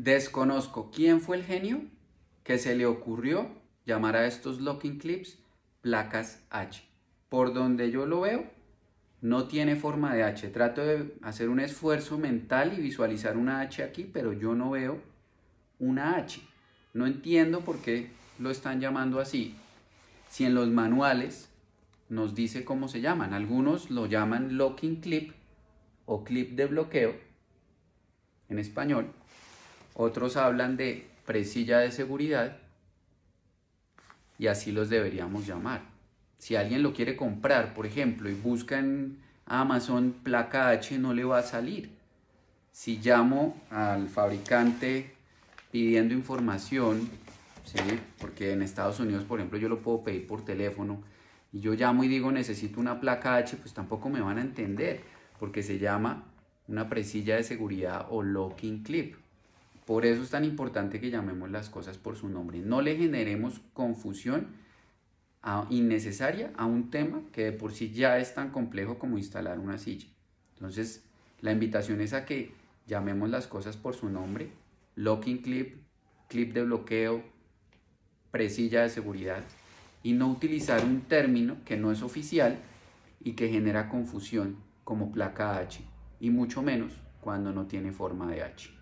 Desconozco quién fue el genio que se le ocurrió llamar a estos locking clips placas H. Por donde yo lo veo, no tiene forma de H. Trato de hacer un esfuerzo mental y visualizar una H aquí, pero yo no veo una H. No entiendo por qué lo están llamando así. Si en los manuales nos dice cómo se llaman. Algunos lo llaman locking clip o clip de bloqueo en español. Otros hablan de presilla de seguridad y así los deberíamos llamar. Si alguien lo quiere comprar, por ejemplo, y busca en Amazon placa H, no le va a salir. Si llamo al fabricante pidiendo información, porque en Estados Unidos, por ejemplo, yo lo puedo pedir por teléfono, y yo llamo y digo necesito una placa H, pues tampoco me van a entender, porque se llama una presilla de seguridad o locking clip. Por eso es tan importante que llamemos las cosas por su nombre. No le generemos confusión innecesaria a un tema que de por sí ya es tan complejo como instalar una silla. Entonces, la invitación es a que llamemos las cosas por su nombre. Locking clip, clip de bloqueo, presilla de seguridad. Y no utilizar un término que no es oficial y que genera confusión como placa H. Y mucho menos cuando no tiene forma de H.